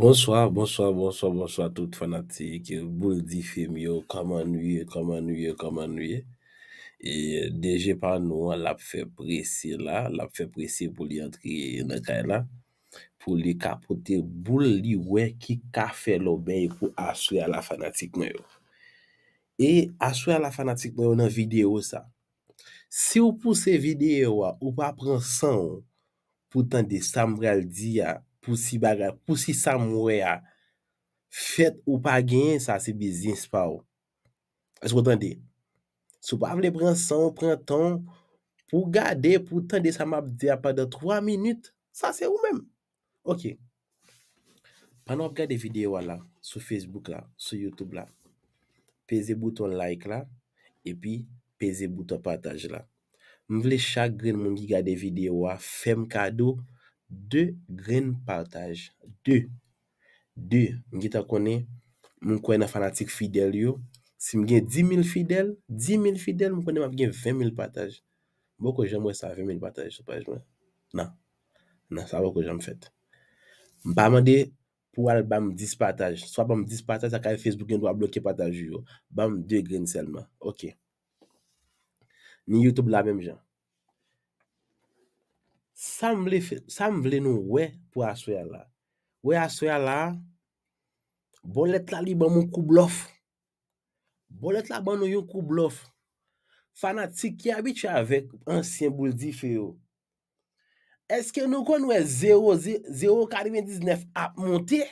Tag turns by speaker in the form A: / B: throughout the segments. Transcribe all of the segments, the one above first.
A: Bonswa, bonswa, bonswa, bonswa, bonswa tout fanatik. Boul di film yo, kaman nouye, kaman nouye, kaman nouye. E euh, deje pa nou an lap fe presi la, lap fe presi pou li antre nan kay la. Pou li kapote, boul li wek ki kafe lo ben pou aswe a la fanatik nou yo. E aswe a la fanatik nou yo nan video sa. Si ou pou se video wa, ou pa pren san pou tan de Samral Diya, ah, pou si bagan, pou si sa mwen wè a fèt ou pa gen, sa se bizins pa ou. S wotande, sou pa vle pren son, pren ton, pou gade, pou tande, sa mwen ap de apade 3 minute, sa se ou men. Ok. Panon ap gade videwa la, sou Facebook la, sou Youtube la, peze bouton like la, epi, peze bouton pataj la. Mwen vle chagren mwen gade videwa, fèm kado, 2 green partaj. 2. 2. Mge ta konen mwen konen fanatik fidel yo. Si mge 10.000 fidel, 10.000 fidel mwen konen mwen konen 20.000 partaj. Mwen konen mwen sa 20.000 partaj. Sopaj mwen. Nan. Nan. Sa mwen konen mwen fet. Mba mwen de pou al bam 10 partaj. So apam 10 partaj akal Facebook gen dwa bloke partaj yo. Bam 2 green selman. Ok. Ni YouTube la mwen mwen jan. Sam vle nou we pou aswe la. We aswe la. Bolet la li ban moun kou blof. Bolet la ban nou yon kou blof. Fanatik ki abit ya vek ansyen bouldi feyo. Eske nou kon we 0.49 ap monte.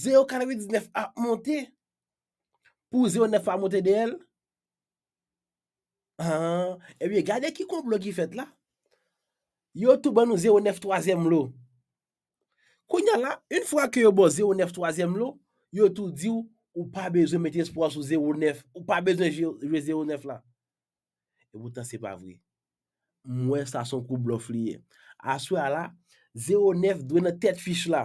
A: 0.49 ap monte. Pou 0.9 ap monte de el. E bi gade ki kon blo ki fet la. Yo tou ban nou 0-9-3-m lò. Kou nyan la, un fwa ki yo ban 0-9-3-m lò, yo tou di ou, ou pa bezo meti espo sou 0-9, ou pa bezo je 0-9 la. E boutan se pa vwi. Mwen sa son kou blof liye. Aswa la, 0-9 dwen nan tet fich la.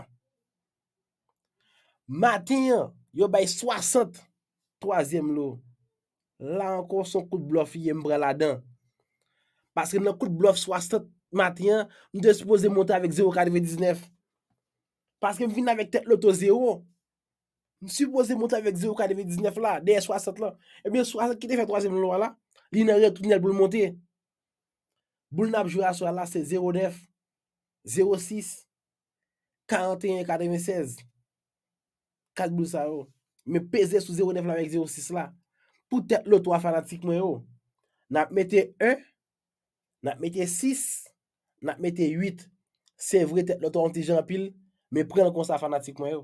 A: Maten yon, yo bay 60-3-m lò. La ankon son kou blof liye mbre la dan. Paske mnen kou blof 60-3-m lò. Matyen, eh nou te suppose monte avek 0 kadeve 19. Paske m fin avek tet loto 0. Nou suppose monte avek 0 kadeve 19 la, DS 60 la. Ebyen 60, ki te fèk 3e vlo la, li nè rèk tou nèl boul monte. Boul nap jwè aswa la, se 0 9, 0 6, 41 kadeve 16. Kak blou sa yo. Mè peze sou 0 9 la vek 0 6 la. Poutet loto a fanatik mwen yo. Na mette 8, se vwete loto antijen apil, me pren kon sa fanatik mwen yo.